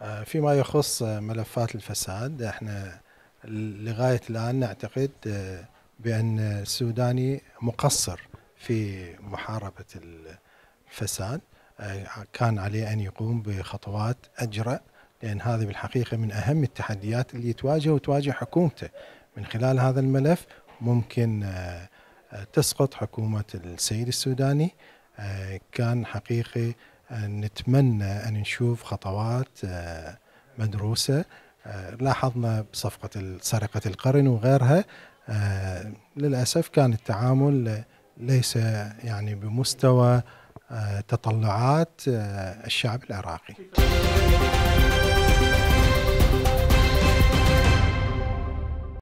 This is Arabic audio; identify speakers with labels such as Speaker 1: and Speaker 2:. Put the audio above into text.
Speaker 1: آه، فيما يخص ملفات الفساد احنا لغايه الان نعتقد آه، بان السوداني مقصر في محاربه الفساد آه، كان عليه ان يقوم بخطوات اجرأ لان هذه بالحقيقه من اهم التحديات اللي تواجه وتواجه حكومته من خلال هذا الملف ممكن تسقط حكومه السيد السوداني كان حقيقي نتمنى أن نشوف خطوات آه، مدروسة آه، لاحظنا بصفقة سرقة القرن وغيرها آه، للأسف كان التعامل ليس يعني بمستوى تطلعات الشعب العراقي